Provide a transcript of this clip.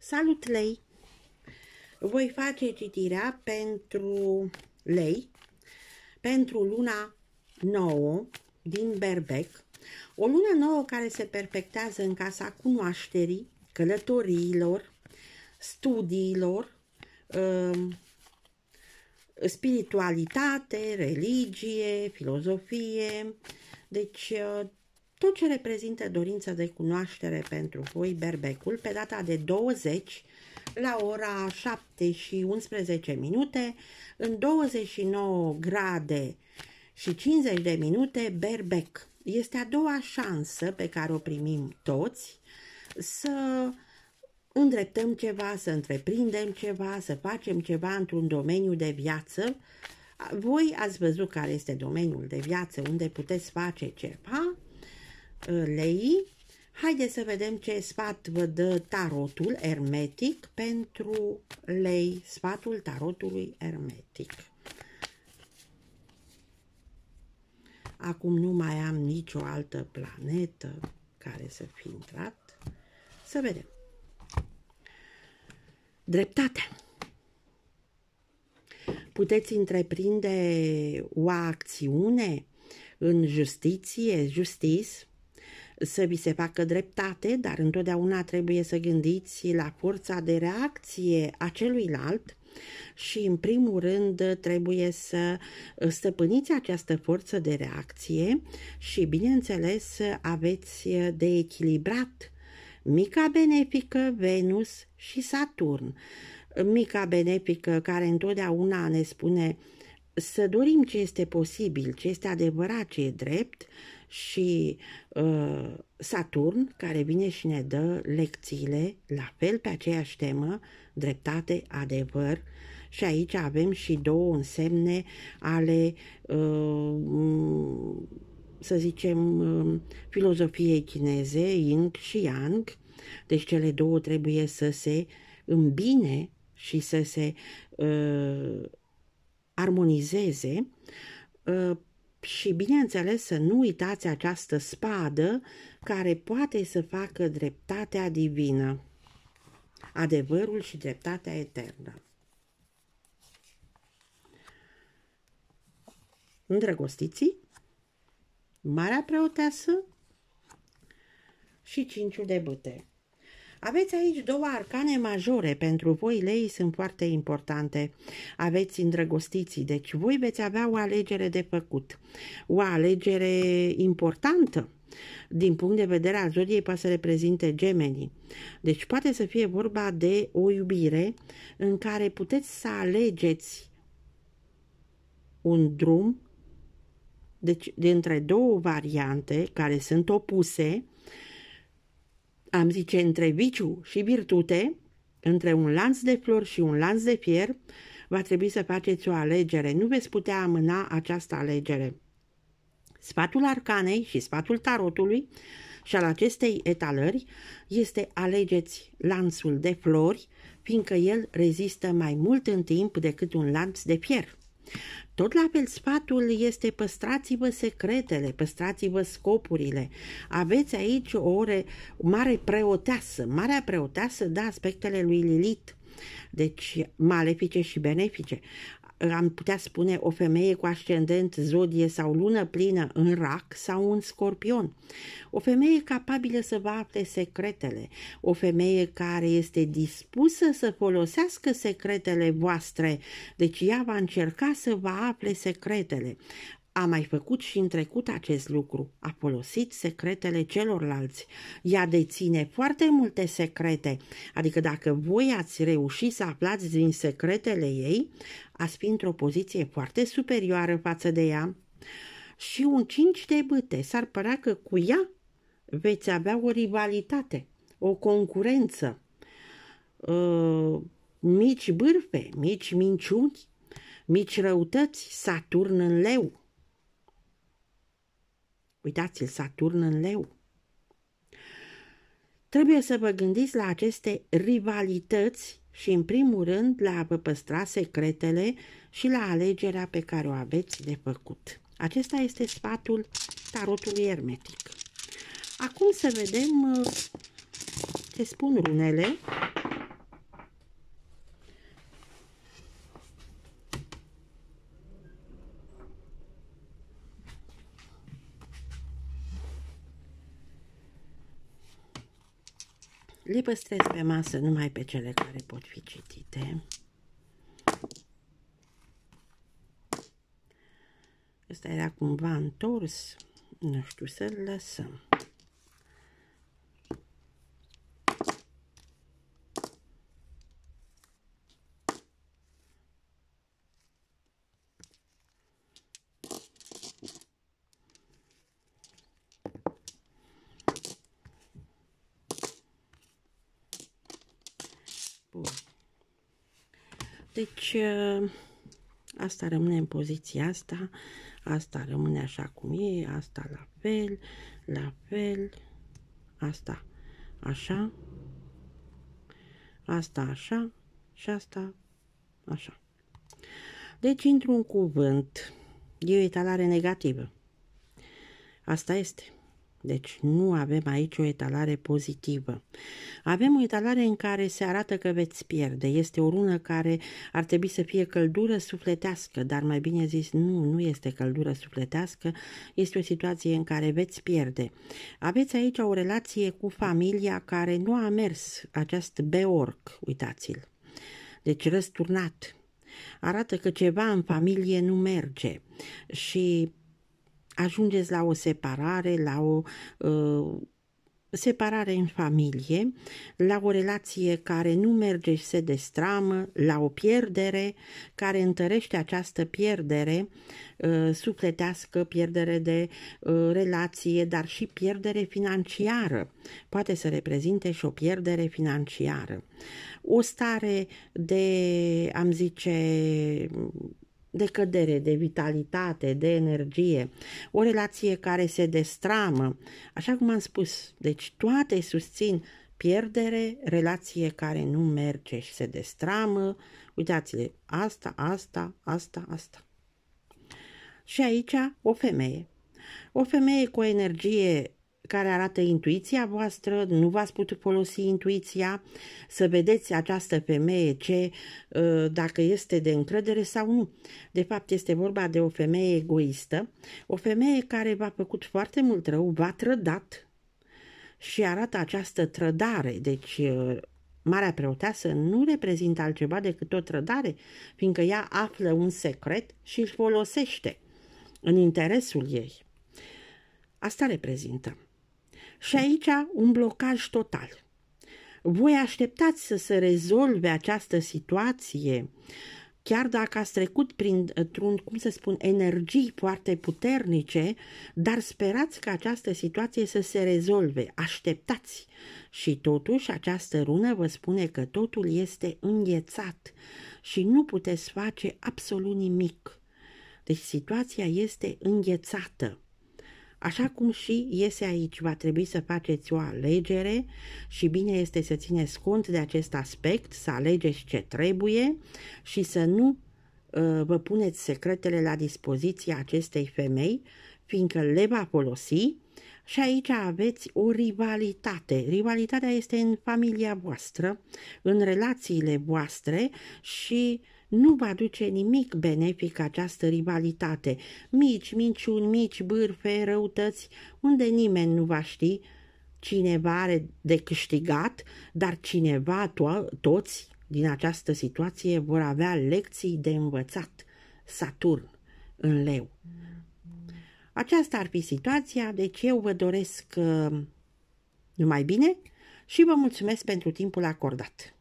Salut lei! Voi face citirea pentru lei, pentru luna nouă din Berbec, o lună nouă care se perfectează în casa cunoașterii, călătoriilor, studiilor, um, spiritualitate, religie, filozofie, deci uh, tot ce reprezintă dorința de cunoaștere pentru voi, berbecul, pe data de 20 la ora 7 și 11 minute, în 29 grade și 50 de minute, berbec. Este a doua șansă pe care o primim toți să îndreptăm ceva, să întreprindem ceva, să facem ceva într-un domeniu de viață. Voi ați văzut care este domeniul de viață unde puteți face ceva Uh, lei. Haideți să vedem ce sfat vă dă tarotul ermetic pentru lei, sfatul tarotului ermetic. Acum nu mai am nicio altă planetă care să fi intrat. Să vedem. dreptate. Puteți întreprinde o acțiune în justiție, justice, să vi se facă dreptate, dar întotdeauna trebuie să gândiți la forța de reacție a celuilalt și în primul rând trebuie să stăpâniți această forță de reacție și bineînțeles aveți de echilibrat mica benefică Venus și Saturn. Mica benefică care întotdeauna ne spune să dorim ce este posibil, ce este adevărat, ce e drept, și uh, Saturn, care vine și ne dă lecțiile, la fel pe aceeași temă, dreptate, adevăr, și aici avem și două însemne ale, uh, să zicem, uh, filozofiei chineze, Yin și Yang, deci cele două trebuie să se îmbine și să se uh, armonizeze și bineînțeles să nu uitați această spadă care poate să facă dreptatea divină, adevărul și dreptatea eternă. Îndrăgostiții, Marea Preoteasă și Cinciul de Bâte. Aveți aici două arcane majore, pentru voi lei sunt foarte importante. Aveți îndrăgostiții, deci voi veți avea o alegere de făcut, o alegere importantă din punct de vedere al zodiei poate să reprezinte gemenii. Deci poate să fie vorba de o iubire în care puteți să alegeți un drum deci, dintre două variante care sunt opuse, am zice între viciu și virtute, între un lanț de flori și un lanț de fier, va trebui să faceți o alegere. Nu veți putea amâna această alegere. Sfatul arcanei și sfatul tarotului și al acestei etalări este alegeți lanțul de flori, fiindcă el rezistă mai mult în timp decât un lanț de fier. Tot la fel sfatul este păstrați-vă secretele, păstrați-vă scopurile. Aveți aici o ore mare preoteasă, marea preoteasă, da, aspectele lui Lilith. Deci malefice și benefice am putea spune o femeie cu ascendent zodie sau lună plină în rac sau în scorpion. O femeie capabilă să vă afle secretele, o femeie care este dispusă să folosească secretele voastre, deci ea va încerca să vă afle secretele. A mai făcut și în trecut acest lucru. A folosit secretele celorlalți. Ea deține foarte multe secrete. Adică dacă voi ați reușit să aflați din secretele ei, ați fi într-o poziție foarte superioară față de ea. Și un cinci de bâte s-ar părea că cu ea veți avea o rivalitate, o concurență. Uh, mici bârfe, mici minciuni, mici răutăți, Saturn în leu. Uitați-l, Saturn în leu. Trebuie să vă gândiți la aceste rivalități și, în primul rând, la a vă păstra secretele și la alegerea pe care o aveți de făcut. Acesta este sfatul tarotului ermetic. Acum să vedem uh, ce spun runele Le păstrez pe masă numai pe cele care pot fi citite. Ăsta era cumva întors. Nu știu, să-l lăsăm. Bun. Deci, ă, asta rămâne în poziția asta, asta rămâne așa cum e, asta la fel, la fel, asta așa, asta așa și asta așa. Deci, într-un cuvânt, e o etalare negativă. Asta este. Deci nu avem aici o etalare pozitivă. Avem o etalare în care se arată că veți pierde. Este o rună care ar trebui să fie căldură sufletească, dar mai bine zis, nu, nu este căldură sufletească, este o situație în care veți pierde. Aveți aici o relație cu familia care nu a mers acest beorc, uitați-l. Deci răsturnat, arată că ceva în familie nu merge și ajungeți la o separare, la o uh, separare în familie, la o relație care nu merge și se destramă, la o pierdere care întărește această pierdere uh, sufletească, pierdere de uh, relație, dar și pierdere financiară. Poate să reprezinte și o pierdere financiară. O stare de, am zice, de cădere, de vitalitate, de energie, o relație care se destramă. Așa cum am spus, deci toate susțin pierdere, relație care nu merge și se destramă. Uitați-le, asta, asta, asta, asta. Și aici o femeie. O femeie cu o energie care arată intuiția voastră, nu v-ați putut folosi intuiția, să vedeți această femeie ce, ă, dacă este de încredere sau nu. De fapt, este vorba de o femeie egoistă, o femeie care v-a făcut foarte mult rău, v-a trădat și arată această trădare. Deci, ă, Marea preoteasă nu reprezintă altceva decât o trădare, fiindcă ea află un secret și îl folosește în interesul ei. Asta reprezintă. Și aici un blocaj total. Voi așteptați să se rezolve această situație, chiar dacă ați trecut printr-un, cum să spun, energii foarte puternice, dar sperați că această situație să se rezolve, așteptați. Și totuși această rună vă spune că totul este înghețat și nu puteți face absolut nimic. Deci situația este înghețată. Așa cum și iese aici, va trebui să faceți o alegere și bine este să țineți cont de acest aspect, să alegeți ce trebuie și să nu uh, vă puneți secretele la dispoziția acestei femei, fiindcă le va folosi și aici aveți o rivalitate. Rivalitatea este în familia voastră, în relațiile voastre și uh, nu va duce nimic benefic această rivalitate. Mici minciuni, mici bârfe, răutăți, unde nimeni nu va ști. Cineva are de câștigat, dar cineva, to- toți din această situație vor avea lecții de învățat. Saturn în leu. Aceasta ar fi situația, deci eu vă doresc uh, numai bine și vă mulțumesc pentru timpul acordat.